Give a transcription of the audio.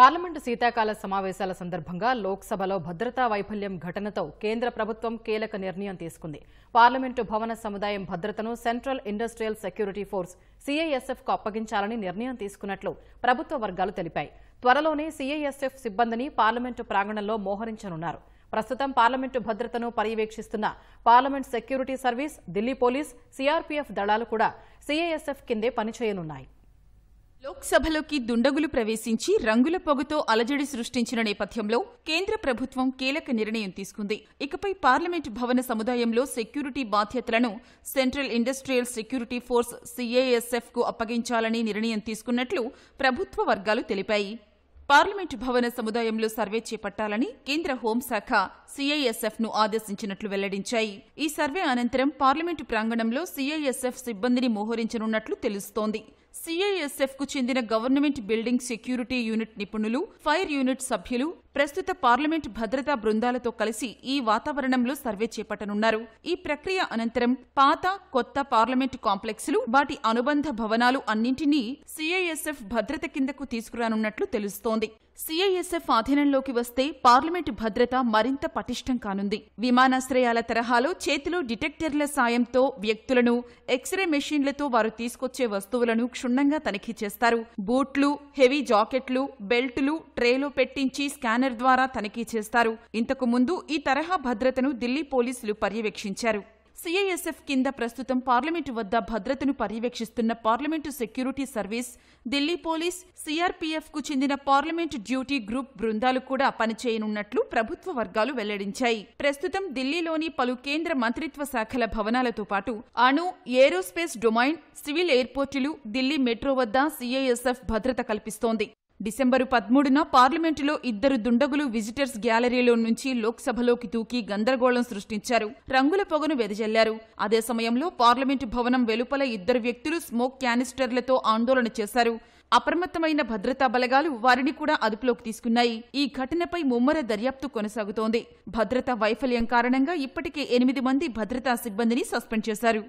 parliament శీతాకాల సమావేశాల సందర్భంగా లోక్సభలో భద్రతా వైఫల్యం ఘటనతో కేంద్ర ప్రభుత్వం కీలక నిర్ణయం తీసుకుంది పార్లమెంటు భవన సముదాయం భద్రతను సెంట్రల్ ఇండస్ట్రియల్ సెక్యూరిటీ ఫోర్స్ సీఐఎస్ఎఫ్కు అప్పగించాలని నిర్ణయం తీసుకున్నట్లు ప్రభుత్వ వర్గాలు తెలిపాయి త్వరలోనే సీఐఎస్ఎఫ్ సిబ్బందిని పార్లమెంటు ప్రాంగణంలో మోహరించనున్నారు ప్రస్తుతం పార్లమెంటు భద్రతను పర్యవేక్షిస్తున్న parliament security service Delhi police CRPF దళాలు కూడా సీఐఎస్ఎఫ్ కిందే పనిచేయనున్నాయి లోక్సభలోకి దుండగులు ప్రవేశించి రంగుల పొగతో అలజడి సృష్టించిన నేపథ్యంలో కేంద్ర ప్రభుత్వం కీలక నిర్ణయం తీసుకుంది ఇకపై పార్లమెంట్ భవన సముదాయంలో సెక్యూరిటీ బాధ్యతలను central industrial security force CISF కు అప్పగించాలని నిర్ణయం తీసుకున్నట్లు ప్రభుత్వ వర్గాలు తెలిపాయి పార్లమెంటు భవన సముదాయంలో సర్వే చేపట్టాలని కేంద్ర హోంశాఖ సీఐఎస్ఎఫ్ ను ఆదేశించినట్లు వెల్లడించాయి ఈ సర్వే అనంతరం పార్లమెంటు ప్రాంగణంలో సీఐఎస్ఎఫ్ సిబ్బందిని మోహరించనున్నట్లు తెలుస్తోంది సిఐఎస్ఎఫ్ కు చెందిన గవర్నమెంట్ బిల్డింగ్ సెక్యూరిటీ యూనిట్ నిపుణులు ఫైర్ యూనిట్ సభ్యులు ప్రస్తుత పార్లమెంట్ భద్రతా బృందాలతో కలిసి ఈ వాతావరణంలో సర్వే చేపట్టనున్నారు ఈ ప్రక్రియ అనంతరం పాత కొత్త పార్లమెంట్ కాంప్లెక్స్లు వాటి అనుబంధ భవనాలు అన్నింటినీ సిఐఎస్ఎఫ్ భద్రత కిందకు తీసుకురానున్నట్లు తెలుస్తోంది సిఐఎస్ఎఫ్ ఆధీనంలోకి వస్తే పార్లమెంటు భద్రత మరింత పటిష్టం కానుంది విమానాశ్రయాల తరహాలో చేతిలో డిటెక్టర్ల సాయంతో వ్యక్తులను ఎక్స్రే మెషీన్లతో వారు తీసుకొచ్చే వస్తువులను క్షుణ్ణంగా తనిఖీ చేస్తారు బూట్లు హెవీ జాకెట్లు బెల్టులు ట్రేలో పెట్టించి స్కానర్ ద్వారా తనిఖీ చేస్తారు ఇంతకు ముందు ఈ తరహా భద్రతను ఢిల్లీ పోలీసులు పర్యవేక్షించారు సిఐఎస్ఎఫ్ కింద ప్రస్తుతం పార్లమెంటు వద్ద భద్రతను పర్యవేక్షిస్తున్న parliament security service Delhi police కు చెందిన పార్లమెంటు డ్యూటీ గ్రూప్ బృందాలు కూడా పనిచేయనున్నట్లు ప్రభుత్వ వర్గాలు వెల్లడించాయి ప్రస్తుతం ఢిల్లీలోని పలు కేంద్ర మంత్రిత్వ శాఖల భవనాలతో పాటు అణు ఏరోస్పేస్ డొమైన్ సివిల్ ఎయిర్పోర్టులు ఢిల్లీ మెట్రో వద్ద సిఐఎస్ఎఫ్ భద్రత కల్పిస్తోంది డిసెంబరు పదమూడున పార్లమెంటులో ఇద్దరు దుండగులు విజిటర్స్ గ్యాలరీలో నుంచి లోక్సభలోకి తూకి గందరగోళం సృష్టించారు రంగుల పొగను వెదజల్లారు అదే సమయంలో పార్లమెంటు భవనం వెలుపల ఇద్దరు వ్యక్తులు స్మోక్ క్యానిస్టర్లతో ఆందోళన చేశారు అప్రమత్తమైన భద్రతా బలగాలు వారిని కూడా అదుపులోకి తీసుకున్నాయి ఈ ఘటనపై ముమ్మర దర్యాప్తు కొనసాగుతోంది భద్రతా వైఫల్యం కారణంగా ఇప్పటికే ఎనిమిది మంది భద్రతా సిబ్బందిని సస్పెండ్ చేశారు